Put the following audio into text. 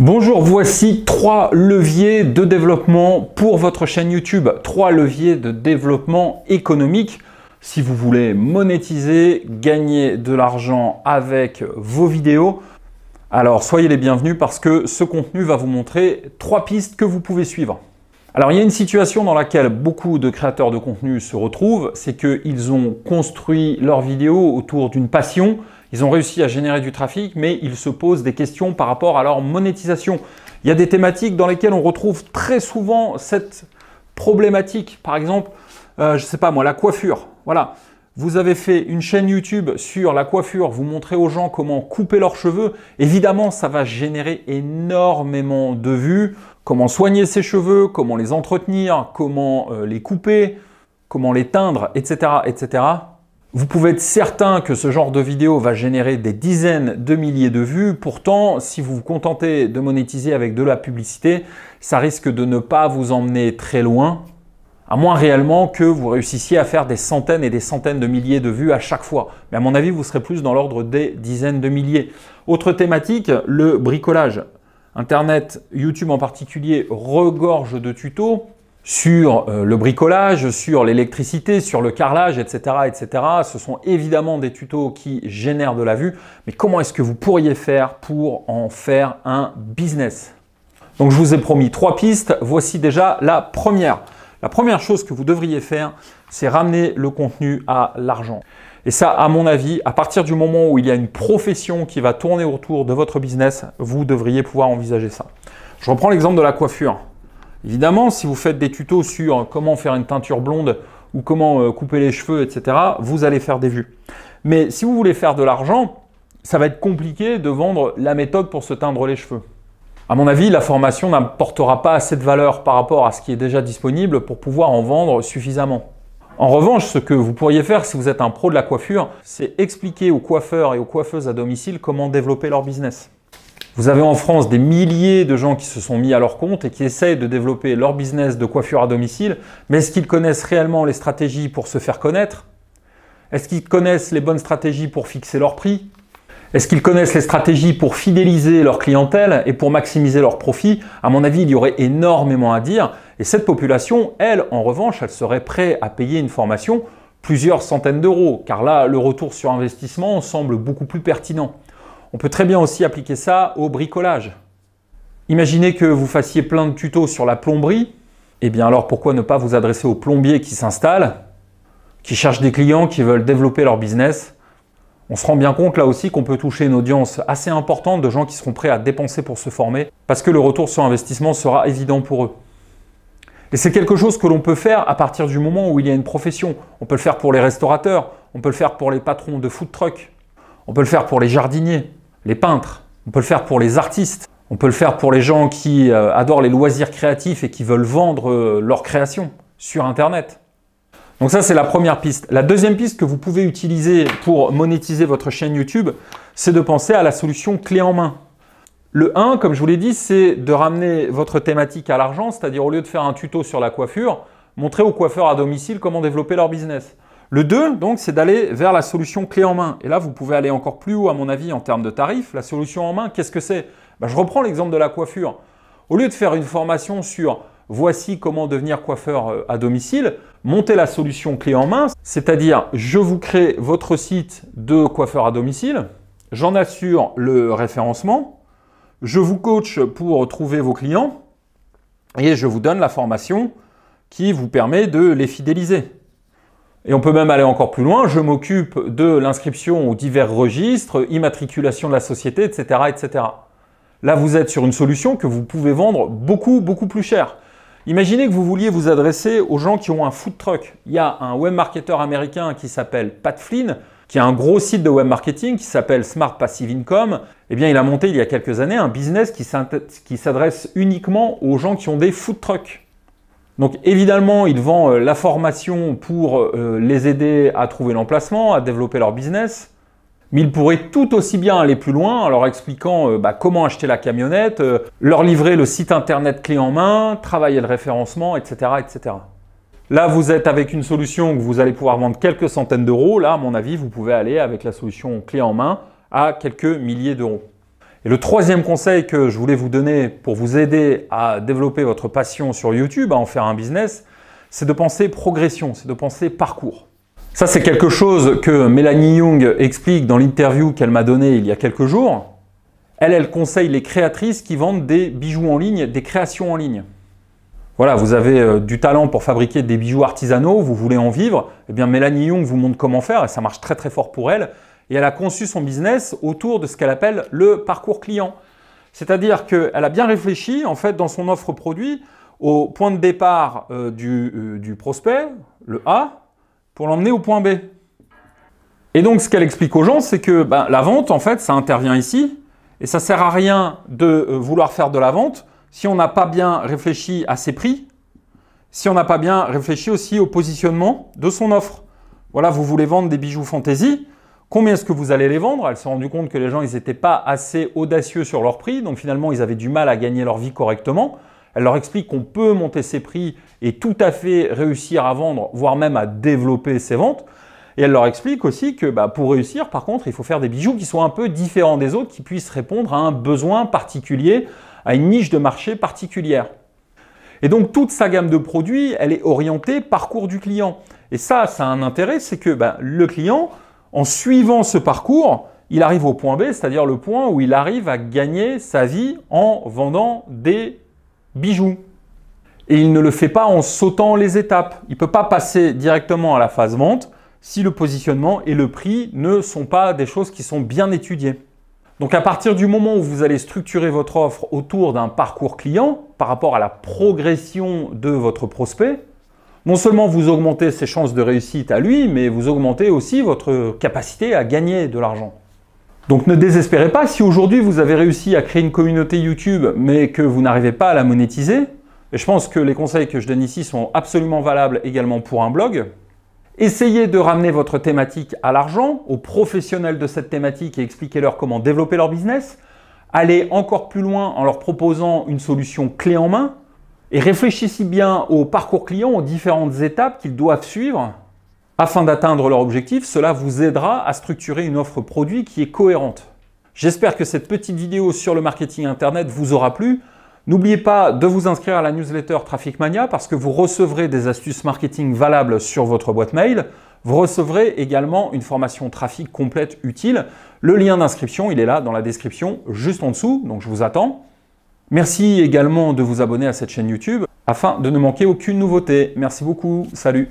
Bonjour, voici trois leviers de développement pour votre chaîne YouTube, trois leviers de développement économique. Si vous voulez monétiser, gagner de l'argent avec vos vidéos, alors soyez les bienvenus parce que ce contenu va vous montrer trois pistes que vous pouvez suivre. Alors il y a une situation dans laquelle beaucoup de créateurs de contenu se retrouvent, c'est qu'ils ont construit leurs vidéos autour d'une passion, ils ont réussi à générer du trafic, mais ils se posent des questions par rapport à leur monétisation. Il y a des thématiques dans lesquelles on retrouve très souvent cette problématique. Par exemple, euh, je ne sais pas moi, la coiffure. Voilà vous avez fait une chaîne YouTube sur la coiffure, vous montrez aux gens comment couper leurs cheveux, évidemment, ça va générer énormément de vues. Comment soigner ses cheveux, comment les entretenir, comment euh, les couper, comment les teindre, etc., etc. Vous pouvez être certain que ce genre de vidéo va générer des dizaines de milliers de vues. Pourtant, si vous vous contentez de monétiser avec de la publicité, ça risque de ne pas vous emmener très loin à moins réellement que vous réussissiez à faire des centaines et des centaines de milliers de vues à chaque fois. Mais à mon avis, vous serez plus dans l'ordre des dizaines de milliers. Autre thématique, le bricolage. Internet, YouTube en particulier, regorge de tutos sur euh, le bricolage, sur l'électricité, sur le carrelage, etc., etc. Ce sont évidemment des tutos qui génèrent de la vue, mais comment est-ce que vous pourriez faire pour en faire un business Donc je vous ai promis trois pistes, voici déjà la première. La première chose que vous devriez faire, c'est ramener le contenu à l'argent. Et ça, à mon avis, à partir du moment où il y a une profession qui va tourner autour de votre business, vous devriez pouvoir envisager ça. Je reprends l'exemple de la coiffure. Évidemment, si vous faites des tutos sur euh, comment faire une teinture blonde ou comment euh, couper les cheveux, etc., vous allez faire des vues. Mais si vous voulez faire de l'argent, ça va être compliqué de vendre la méthode pour se teindre les cheveux. À mon avis, la formation n'apportera pas assez de valeur par rapport à ce qui est déjà disponible pour pouvoir en vendre suffisamment. En revanche, ce que vous pourriez faire si vous êtes un pro de la coiffure, c'est expliquer aux coiffeurs et aux coiffeuses à domicile comment développer leur business. Vous avez en France des milliers de gens qui se sont mis à leur compte et qui essayent de développer leur business de coiffure à domicile, mais est-ce qu'ils connaissent réellement les stratégies pour se faire connaître Est-ce qu'ils connaissent les bonnes stratégies pour fixer leur prix est-ce qu'ils connaissent les stratégies pour fidéliser leur clientèle et pour maximiser leurs profits À mon avis, il y aurait énormément à dire. Et cette population, elle, en revanche, elle serait prête à payer une formation plusieurs centaines d'euros, car là, le retour sur investissement semble beaucoup plus pertinent. On peut très bien aussi appliquer ça au bricolage. Imaginez que vous fassiez plein de tutos sur la plomberie. Eh bien alors pourquoi ne pas vous adresser aux plombiers qui s'installent, qui cherchent des clients, qui veulent développer leur business on se rend bien compte là aussi qu'on peut toucher une audience assez importante de gens qui seront prêts à dépenser pour se former, parce que le retour sur investissement sera évident pour eux. Et c'est quelque chose que l'on peut faire à partir du moment où il y a une profession. On peut le faire pour les restaurateurs, on peut le faire pour les patrons de food truck, on peut le faire pour les jardiniers, les peintres, on peut le faire pour les artistes, on peut le faire pour les gens qui euh, adorent les loisirs créatifs et qui veulent vendre euh, leurs créations sur Internet. Donc ça, c'est la première piste. La deuxième piste que vous pouvez utiliser pour monétiser votre chaîne YouTube, c'est de penser à la solution clé en main. Le 1, comme je vous l'ai dit, c'est de ramener votre thématique à l'argent, c'est-à-dire au lieu de faire un tuto sur la coiffure, montrer aux coiffeurs à domicile comment développer leur business. Le 2, donc, c'est d'aller vers la solution clé en main. Et là, vous pouvez aller encore plus haut, à mon avis, en termes de tarifs. La solution en main, qu'est-ce que c'est ben, Je reprends l'exemple de la coiffure. Au lieu de faire une formation sur voici comment devenir coiffeur euh, à domicile, montez la solution clé en main, c'est-à-dire je vous crée votre site de coiffeur à domicile, j'en assure le référencement, je vous coach pour trouver vos clients et je vous donne la formation qui vous permet de les fidéliser. Et on peut même aller encore plus loin, je m'occupe de l'inscription aux divers registres, immatriculation de la société, etc., etc. Là, vous êtes sur une solution que vous pouvez vendre beaucoup, beaucoup plus cher. Imaginez que vous vouliez vous adresser aux gens qui ont un food truck. Il y a un webmarketeur américain qui s'appelle Pat Flynn, qui a un gros site de web marketing qui s'appelle Smart Passive Income. Eh bien, il a monté il y a quelques années un business qui s'adresse uniquement aux gens qui ont des food trucks. Donc évidemment, il vend euh, la formation pour euh, les aider à trouver l'emplacement, à développer leur business mais ils pourraient tout aussi bien aller plus loin en leur expliquant euh, bah, comment acheter la camionnette, euh, leur livrer le site internet clé en main, travailler le référencement, etc., etc. Là, vous êtes avec une solution que vous allez pouvoir vendre quelques centaines d'euros. Là, à mon avis, vous pouvez aller avec la solution clé en main à quelques milliers d'euros. Et le troisième conseil que je voulais vous donner pour vous aider à développer votre passion sur YouTube, à en faire un business, c'est de penser progression, c'est de penser parcours. Ça, c'est quelque chose que Mélanie Young explique dans l'interview qu'elle m'a donnée il y a quelques jours. Elle, elle conseille les créatrices qui vendent des bijoux en ligne, des créations en ligne. Voilà, vous avez euh, du talent pour fabriquer des bijoux artisanaux, vous voulez en vivre, eh bien Mélanie Young vous montre comment faire et ça marche très très fort pour elle. Et elle a conçu son business autour de ce qu'elle appelle le parcours client. C'est-à-dire qu'elle a bien réfléchi en fait dans son offre produit au point de départ euh, du, euh, du prospect, le A, pour l'emmener au point B. Et donc ce qu'elle explique aux gens, c'est que ben, la vente, en fait, ça intervient ici, et ça sert à rien de euh, vouloir faire de la vente si on n'a pas bien réfléchi à ses prix, si on n'a pas bien réfléchi aussi au positionnement de son offre. Voilà, vous voulez vendre des bijoux fantaisie, combien est-ce que vous allez les vendre Elle s'est rendue compte que les gens, ils n'étaient pas assez audacieux sur leur prix, donc finalement, ils avaient du mal à gagner leur vie correctement. Elle leur explique qu'on peut monter ses prix et tout à fait réussir à vendre, voire même à développer ses ventes. Et elle leur explique aussi que bah, pour réussir, par contre, il faut faire des bijoux qui soient un peu différents des autres, qui puissent répondre à un besoin particulier, à une niche de marché particulière. Et donc toute sa gamme de produits, elle est orientée parcours du client. Et ça, ça a un intérêt, c'est que bah, le client, en suivant ce parcours, il arrive au point B, c'est-à-dire le point où il arrive à gagner sa vie en vendant des bijoux Et il ne le fait pas en sautant les étapes. Il ne peut pas passer directement à la phase vente si le positionnement et le prix ne sont pas des choses qui sont bien étudiées. Donc à partir du moment où vous allez structurer votre offre autour d'un parcours client par rapport à la progression de votre prospect, non seulement vous augmentez ses chances de réussite à lui, mais vous augmentez aussi votre capacité à gagner de l'argent. Donc ne désespérez pas, si aujourd'hui vous avez réussi à créer une communauté YouTube mais que vous n'arrivez pas à la monétiser, et je pense que les conseils que je donne ici sont absolument valables également pour un blog, essayez de ramener votre thématique à l'argent, aux professionnels de cette thématique et expliquez-leur comment développer leur business, allez encore plus loin en leur proposant une solution clé en main, et réfléchissez bien au parcours client, aux différentes étapes qu'ils doivent suivre afin d'atteindre leur objectif, cela vous aidera à structurer une offre produit qui est cohérente. J'espère que cette petite vidéo sur le marketing Internet vous aura plu. N'oubliez pas de vous inscrire à la newsletter Traffic Mania parce que vous recevrez des astuces marketing valables sur votre boîte mail. Vous recevrez également une formation trafic complète utile. Le lien d'inscription, il est là dans la description juste en dessous, donc je vous attends. Merci également de vous abonner à cette chaîne YouTube afin de ne manquer aucune nouveauté. Merci beaucoup, salut